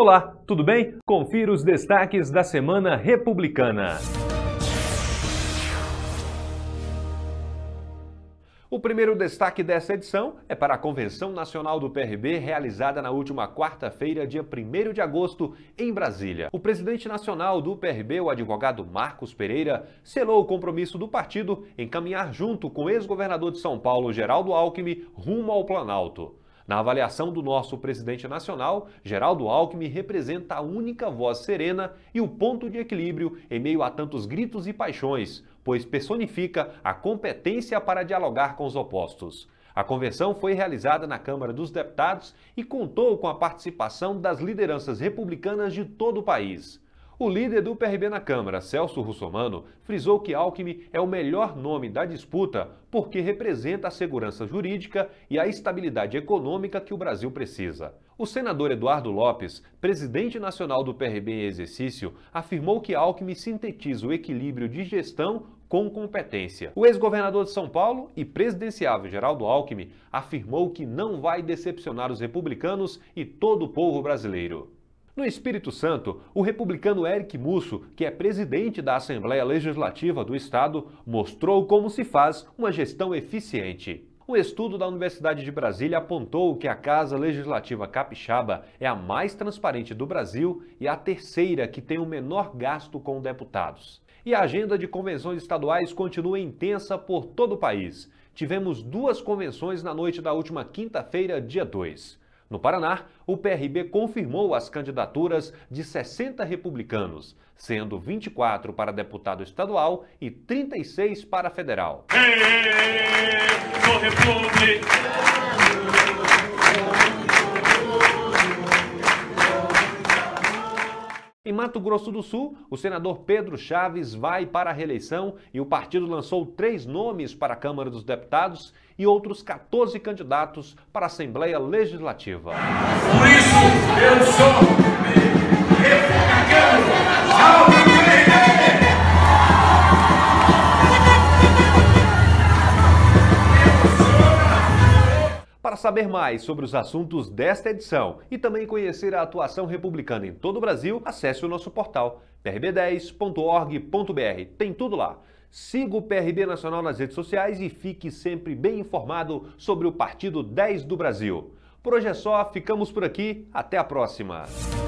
Olá, tudo bem? Confira os destaques da Semana Republicana. O primeiro destaque dessa edição é para a Convenção Nacional do PRB, realizada na última quarta-feira, dia 1 de agosto, em Brasília. O presidente nacional do PRB, o advogado Marcos Pereira, selou o compromisso do partido em caminhar junto com o ex-governador de São Paulo, Geraldo Alckmin, rumo ao Planalto. Na avaliação do nosso presidente nacional, Geraldo Alckmin representa a única voz serena e o ponto de equilíbrio em meio a tantos gritos e paixões, pois personifica a competência para dialogar com os opostos. A convenção foi realizada na Câmara dos Deputados e contou com a participação das lideranças republicanas de todo o país. O líder do PRB na Câmara, Celso Russomano, frisou que Alckmin é o melhor nome da disputa porque representa a segurança jurídica e a estabilidade econômica que o Brasil precisa. O senador Eduardo Lopes, presidente nacional do PRB em exercício, afirmou que Alckmin sintetiza o equilíbrio de gestão com competência. O ex-governador de São Paulo e presidenciável Geraldo Alckmin afirmou que não vai decepcionar os republicanos e todo o povo brasileiro. No Espírito Santo, o republicano Eric Musso, que é presidente da Assembleia Legislativa do Estado, mostrou como se faz uma gestão eficiente. Um estudo da Universidade de Brasília apontou que a Casa Legislativa Capixaba é a mais transparente do Brasil e a terceira que tem o menor gasto com deputados. E a agenda de convenções estaduais continua intensa por todo o país. Tivemos duas convenções na noite da última quinta-feira, dia 2. No Paraná, o PRB confirmou as candidaturas de 60 republicanos, sendo 24 para deputado estadual e 36 para federal. Ei, ei, ei, Em Mato Grosso do Sul, o senador Pedro Chaves vai para a reeleição e o partido lançou três nomes para a Câmara dos Deputados e outros 14 candidatos para a Assembleia Legislativa. Por isso, eu sou saber mais sobre os assuntos desta edição e também conhecer a atuação republicana em todo o Brasil, acesse o nosso portal prb10.org.br. Tem tudo lá. Siga o PRB Nacional nas redes sociais e fique sempre bem informado sobre o Partido 10 do Brasil. Por hoje é só, ficamos por aqui, até a próxima.